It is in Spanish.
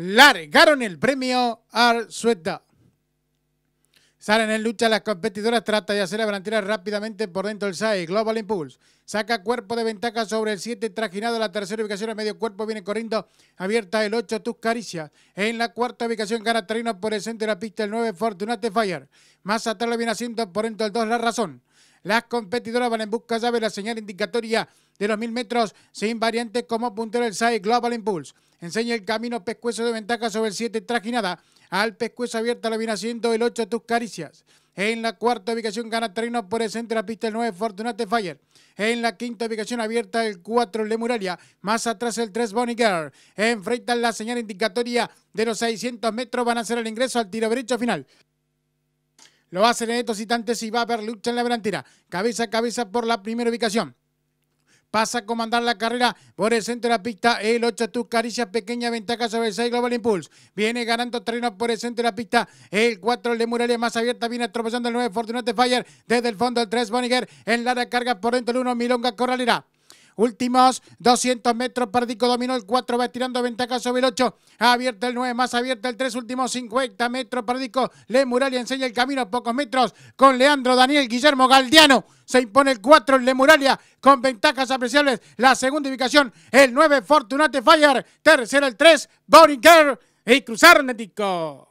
largaron el premio al suelta. Salen en lucha las competidoras, trata de hacer la rápidamente por dentro del SAE. Global Impulse saca cuerpo de ventaja sobre el 7, trajinado la tercera ubicación, a medio cuerpo viene corriendo, abierta el 8, Tus En la cuarta ubicación gana terreno por el centro de la pista el 9, Fortunate Fire. Más atrás lo viene haciendo por dentro del 2, La Razón. Las competidoras van en busca ya de la señal indicatoria de los 1000 metros sin variantes como puntero el SAE Global Impulse. Enseña el camino pescuezo de ventaja sobre el 7 trajinada. Al pescuezo abierta la viene haciendo el 8 tus caricias. En la cuarta ubicación gana terreno por el centro de la pista el 9 Fortunate Fire. En la quinta ubicación abierta el 4 Lemuralia. Más atrás el 3 Bonnie Girl. Enfrentan la señal indicatoria de los 600 metros. Van a hacer el ingreso al tiro derecho final. Lo hacen en estos instantes y va a haber lucha en la delantera. Cabeza a cabeza por la primera ubicación pasa a comandar la carrera por el centro de la pista. El 8 Tus Caricia, pequeña ventaja sobre el 6 Global Impulse. Viene ganando terreno por el centro de la pista. El 4 de Murales más abierta, viene atropellando el 9 Fortunate Fire. Desde el fondo el 3 Boniger. En la carga, por dentro el 1 Milonga Corralera. Últimos 200 metros. Pardico dominó el 4. Va tirando ventaja sobre el 8. Abierta el 9. Más abierta el 3. Últimos 50 metros. Pardico. Le Muralia enseña el camino a pocos metros. Con Leandro Daniel Guillermo Galdiano. Se impone el 4 Le Muralia con ventajas apreciables. La segunda ubicación, el 9 Fortunate Fire. Tercero el 3 Boringer y Cruzar disco.